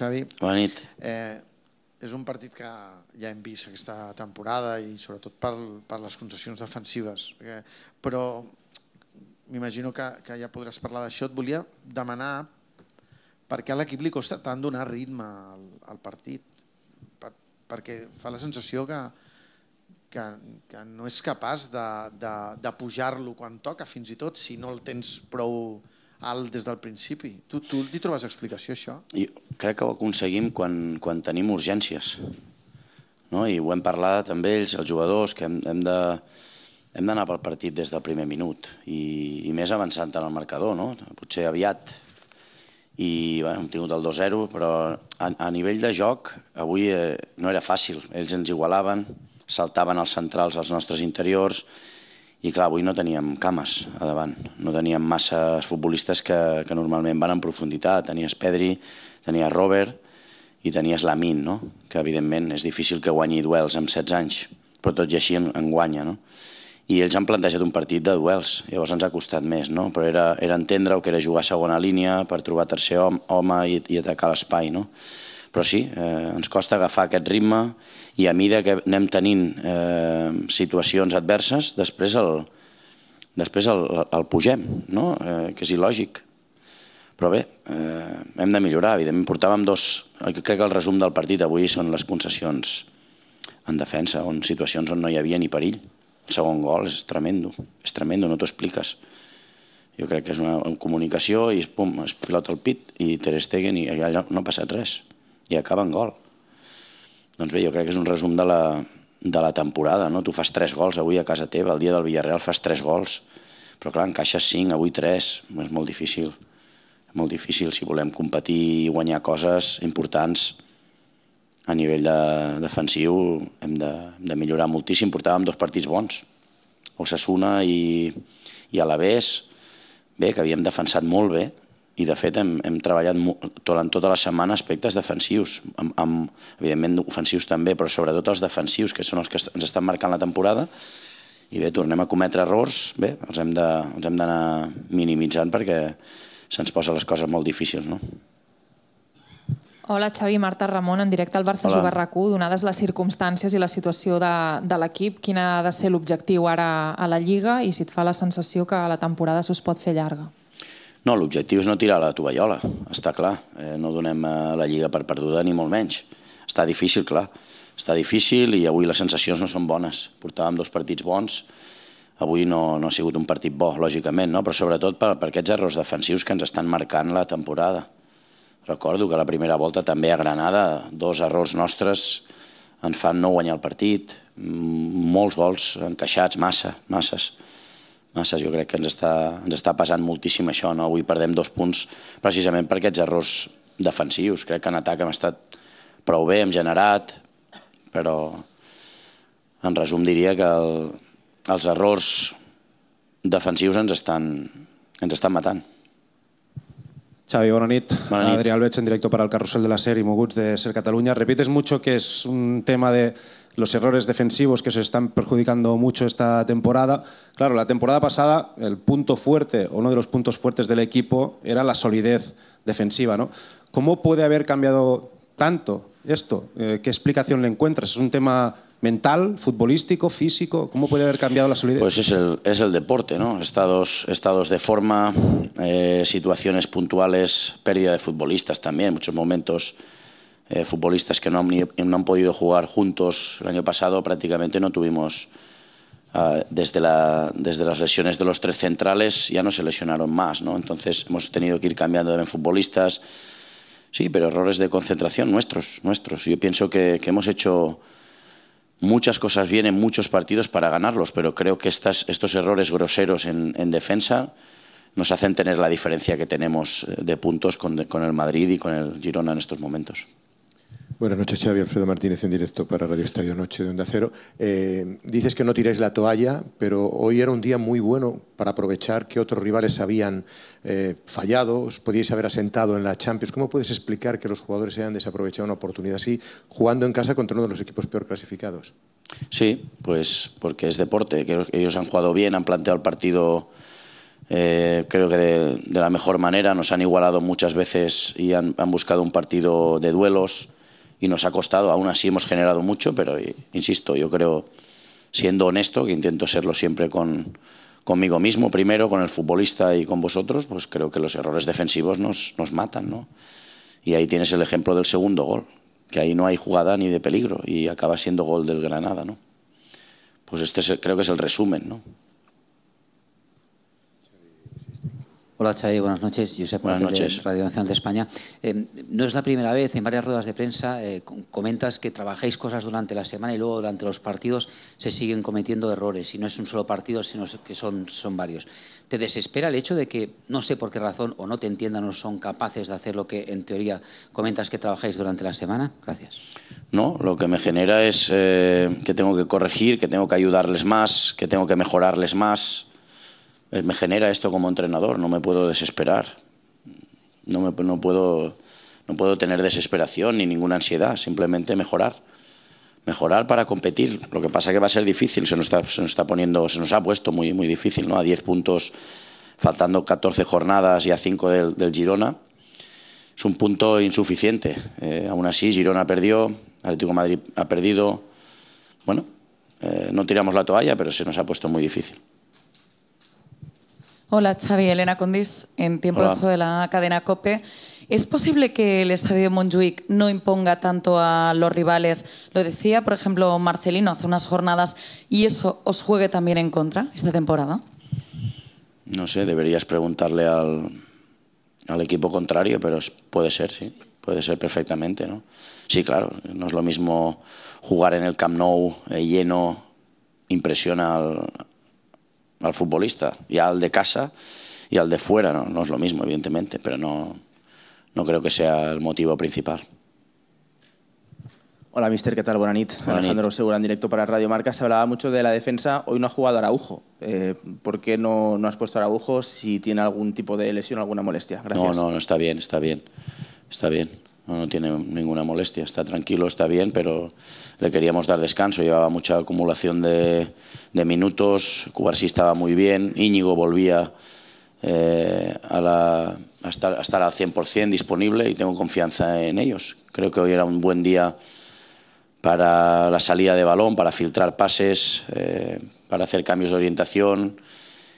Xavi. Bona nit. Eh, és un partit que ja hem vist aquesta temporada i sobretot per, per les concessions defensives, però m'imagino que, que ja podràs parlar d'això. Et volia demanar per què a l'equip li costa tant donar ritme al, al partit, per, perquè fa la sensació que, que, que no és capaç de, de, de pujar-lo quan toca, fins i tot si no el tens prou al, des del principi. Tu, tu li trobes explicació, això? I crec que ho aconseguim quan, quan tenim urgències. No? I ho hem parlat amb ells, els jugadors, que hem, hem de hem d'anar pel partit des del primer minut i, i més avançant en el marcador, no? potser aviat. I bueno, hem tingut el 2-0, però a, a nivell de joc avui eh, no era fàcil. Ells ens igualaven, saltaven els centrals als nostres interiors, i clar, avui no teníem cames a davant, no teníem masses futbolistes que, que normalment van en profunditat, tenies Pedri, tenies Robert i tenies Lamin, no? que evidentment és difícil que guanyi duels amb 16 anys, però tot i així en, en guanya. No? I ells han plantejat un partit de duels, llavors ens ha costat més, no? però era, era entendre o que era jugar a segona línia per trobar tercer home, home i, i atacar l'espai. No? Però sí, eh, ens costa agafar aquest ritme i a mida que anem tenint eh, situacions adverses, després el, després el, el pugem, no? eh, que és il·lògic. Però bé, eh, hem de millorar, evidentment. Portàvem dos, eh, crec que el resum del partit avui són les concessions en defensa, on situacions on no hi havia ni perill. El segon gol és tremendo, és tremendo, no t'ho expliques. Jo crec que és una comunicació i es, pum, es pilota el pit i Ter Stegen i allà no ha passat res i acaba en gol. Doncs bé, jo crec que és un resum de la, de la temporada. No? Tu fas 3 gols avui a casa teva, el dia del Villarreal fas 3 gols, però clar, encaixes 5, avui 3, és molt difícil. Molt difícil si volem competir i guanyar coses importants a nivell de, defensiu hem de, hem de millorar moltíssim. Portàvem dos partits bons, Osasuna i, i Alavés, bé, que havíem defensat molt bé, i de fet hem, hem treballat durant tota la setmana aspectes defensius, amb, amb, evidentment ofensius també, però sobretot els defensius, que són els que ens estan marcant la temporada, i bé, tornem a cometre errors, bé, els hem d'anar minimitzant perquè se'ns posa les coses molt difícils, no? Hola, Xavi, Marta Ramon, en directe al Barça Hola. Jugar rac Donades les circumstàncies i la situació de, de l'equip, quin ha de ser l'objectiu ara a la Lliga i si et fa la sensació que la temporada s'us pot fer llarga? No, l'objectiu és no tirar la tovallola, està clar. Eh, no donem eh, la Lliga per perduda ni molt menys. Està difícil, clar. Està difícil i avui les sensacions no són bones. Portàvem dos partits bons, avui no, no ha sigut un partit bo, lògicament, no? però sobretot per, per aquests errors defensius que ens estan marcant la temporada. Recordo que la primera volta també a Granada dos errors nostres ens fan no guanyar el partit, molts gols encaixats, massa, masses no, jo crec que ens està, ens està passant moltíssim això. No? Avui perdem dos punts precisament per aquests errors defensius. Crec que en atac hem estat prou bé, hem generat, però en resum diria que el, els errors defensius ens estan, ens estan matant. Xavi, Bonanit, en directo para el Carrusel de la Ser y Moguts de Ser Cataluña. Repites mucho que es un tema de los errores defensivos que se están perjudicando mucho esta temporada. Claro, la temporada pasada el punto fuerte, o uno de los puntos fuertes del equipo, era la solidez defensiva. ¿no? ¿Cómo puede haber cambiado tanto esto? Eh, ¿Qué explicación le encuentras? ¿Es un tema mental, futbolístico, físico? ¿Cómo puede haber cambiado la solidez? Pues es el, es el deporte, ¿no? Estados, estados de forma, eh, situaciones puntuales, pérdida de futbolistas también, muchos momentos. Eh, futbolistas que no han, no han, podido jugar juntos el año pasado, prácticamente no tuvimos, ah, desde, la, desde las lesiones de los tres centrales ya no se lesionaron más, ¿no? entonces hemos tenido que ir cambiando de futbolistas, Sí, pero errores de concentración nuestros, nuestros. Yo pienso que, hemos hecho muchas cosas bien en muchos partidos para ganarlos, pero creo que estas, estos errores groseros en, defensa nos hacen tener la diferencia que tenemos eh, de puntos con el Madrid y con el Girona en estos momentos. Buenas noches, Xavi. Alfredo Martínez en directo para Radio Estadio Noche de Onda Cero. Eh, dices que no tiráis la toalla, pero hoy era un día muy bueno para aprovechar que otros rivales habían eh, fallado, os podíais haber asentado en la Champions. ¿Cómo puedes explicar que los jugadores hayan desaprovechado una oportunidad así, jugando en casa contra uno de los equipos peor clasificados? Sí, pues porque es deporte. ellos han jugado bien, han planteado el partido... Eh, creo que de, la mejor manera, nos han igualado muchas veces y han buscado un partido de duelos, y nos ha costado, aún así hemos generado mucho, pero eh, insisto, yo creo, siendo honesto, que intento serlo siempre con, conmigo mismo primero, con el futbolista y con vosotros, pues creo que los errores defensivos nos, matan, ¿no? Y ahí tienes el ejemplo del segundo gol, que ahí no hay jugada ni de peligro y acaba siendo gol del Granada, ¿no? Pues este creo que es el resumen, ¿no? Hola Chay, buenas noches. Josep buenas noches. Radio Nacional de España. Eh, no es la primera vez, en varias ruedas de prensa eh, comentas que trabajáis cosas durante la semana y luego durante los partidos se siguen cometiendo errores. Y no es un solo partido, sino que son, son varios. ¿Te desespera el hecho de que, no sé por qué razón o no te entiendan, o son capaces de hacer lo que en teoría comentas que trabajáis durante la semana? Gracias. No, lo que me genera es eh, que tengo que corregir, que tengo que ayudarles más, que tengo que mejorarles más eh, me genera esto como entrenador, no me puedo desesperar, no, me, puedo, no puedo tener desesperación ni ninguna ansiedad, simplemente mejorar. Mejorar para competir. Lo que pasa es que va a ser difícil, se nos está, se nos está poniendo, se nos ha puesto muy, muy difícil, ¿no? A 10 puntos, faltando 14 jornadas y a 5 del, Girona. Es un punto insuficiente. Eh, aún así, Girona perdió, Atlético Madrid ha perdido. Bueno, eh, no tiramos la toalla, pero se nos ha puesto muy difícil. Hola Xavi, Elena Condis, en Tiempo de la cadena COPE. ¿Es posible que el estadio Montjuic no imponga tanto a los rivales? Lo decía, por ejemplo, Marcelino hace unas jornadas, y eso os juegue también en contra esta temporada. No sé, deberías preguntarle al, equipo contrario, pero puede ser, sí, puede ser perfectamente, ¿no? Sí, claro, no es lo mismo jugar en el Camp Nou eh, lleno, impresiona al, al futbolista, y al de casa y al de fuera, no, es lo mismo, evidentemente, pero no, no creo que sea el motivo principal. Hola, mister, ¿qué tal? Buenas noches. Alejandro Segura, en directo para Radio Marca. Se hablaba mucho de la defensa. Hoy no ha jugado Araujo. Eh, ¿Por qué no, no, has puesto Araujo si tiene algún tipo de lesión, alguna molestia? No, no, no está bien, está bien. Está bien. No, tiene ninguna molestia, está tranquilo, está bien, pero le queríamos dar descanso. Llevaba mucha acumulación de, minutos, Cubarsí estaba muy bien, Íñigo volvía eh, a, la, a, estar, a al 100% disponible y tengo confianza en ellos. Creo que hoy era un buen día para la salida de balón, para filtrar pases, eh, para hacer cambios de orientación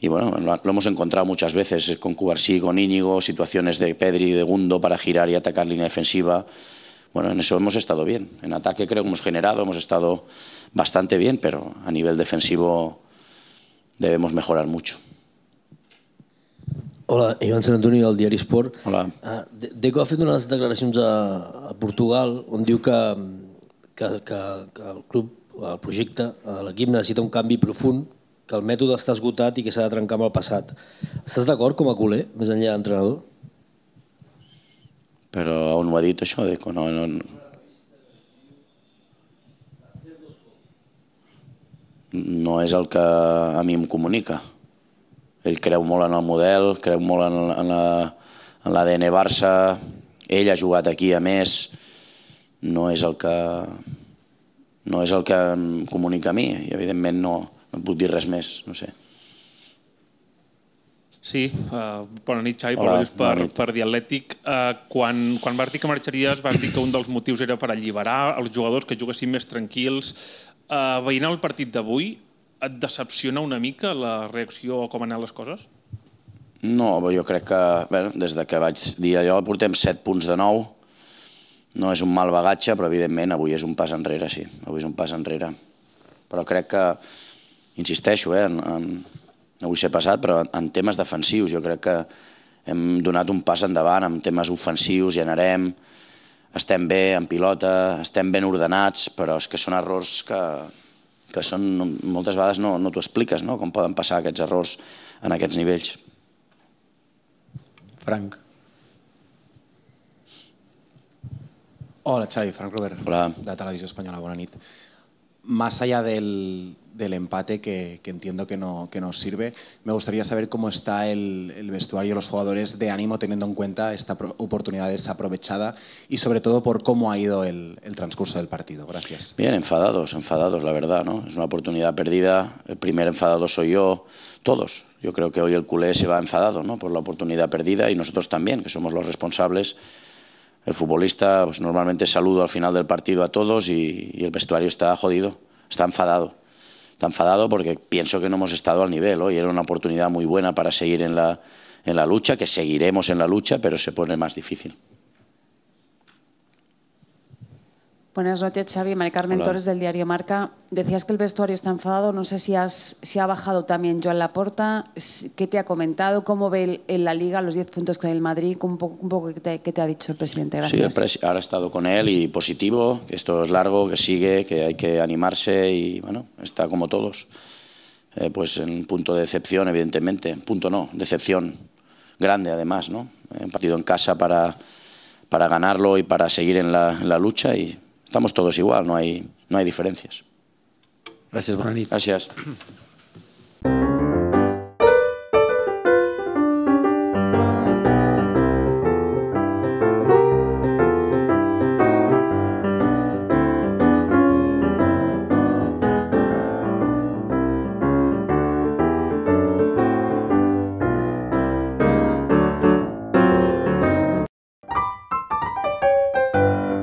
y bueno, lo, hemos encontrado muchas veces eh, con Cubarsí, con Íñigo, situaciones de Pedri, de Gundo para girar y atacar línea defensiva. Bueno, en eso hemos estado bien. En ataque creo que hemos generado, hemos estado bastante bien, pero a nivel defensivo debemos mejorar mucho. Hola, Iván Sant Antonio del diario Sport Hola. Ah, Deco ha fet unes a, Portugal donde diu que, que, que, el club, el projecte, eh, l'equip un cambio profundo que el mètode està esgotat i que s'ha de trencar amb el passat. Estàs d'acord com a culer, més enllà d'entrenador? Però on ho ha dit això, Dic, No, no, no. no és el que a mi em comunica. Ell creu molt en el model, creu molt en l'ADN la, en Barça, ell ha jugat aquí a més, no és el que no és el que em comunica a mi i evidentment no, no puc dir res més, no sé. Sí, uh, bona nit, Xavi, Hola, per, per, nit. per Dialètic. Uh, eh, quan, quan vas dir que marxaries, vas dir que un dels motius era per alliberar els jugadors que juguessin més tranquils. Uh, veient el partit d'avui, et decepciona una mica la reacció a com han anat les coses? No, jo crec que bé, des de que vaig dir allò portem 7 punts de 9. No és un mal bagatge, però evidentment avui és un pas enrere, sí. Avui és un pas enrere. Però crec que insisteixo, eh, en, en, avui s'he passat, però en, en temes defensius jo crec que hem donat un pas endavant en temes ofensius, generem, estem bé en pilota, estem ben ordenats, però és que són errors que, que són, moltes vegades no, no t'ho expliques, no? com poden passar aquests errors en aquests nivells. Frank. Hola, Xavi, Frank Robert, Hola. de Televisió Espanyola, bona nit. Más allá del, del empate que, entiendo que, no, nos sirve. Me gustaría saber cómo está el, vestuario los jugadores de ánimo teniendo en cuenta esta oportunidad desaprovechada y sobre todo por cómo ha ido el, transcurso del partido. Gracias. Bien, enfadados, enfadados, la verdad. ¿no? Es una oportunidad perdida. El primer enfadado soy yo, todos. Yo creo que hoy el culé se va enfadado ¿no? por la oportunidad perdida y nosotros también, que somos los responsables el futbolista pues normalmente saludo al final del partido a todos y, y el vestuario está jodido, está enfadado tan enfadado porque pienso que no hemos estado al nivel. Hoy era una oportunidad muy buena para seguir en la, en la lucha, que seguiremos en la lucha, pero se pone más difícil. Buenas noches, Xavi. María Carmen Torres del diario Marca. Decías que el vestuario está enfadado. No sé si, has, si ha bajado también Joan porta ¿Qué te ha comentado? ¿Cómo ve en la Liga los 10 puntos con el Madrid? Un poco, un ¿qué, te, ha dicho el presidente? Gracias. Sí, ahora he estado con él y positivo. Que esto es largo, que sigue, que hay que animarse y bueno, está como todos. Eh, pues en punto de decepción, evidentemente. Punto no, decepción grande además, ¿no? Eh, un partido en casa para, para ganarlo y para seguir en la, en la lucha y Estamos todos igual, no hay, no hay diferencias. Gracias, Bonanit. Gracias.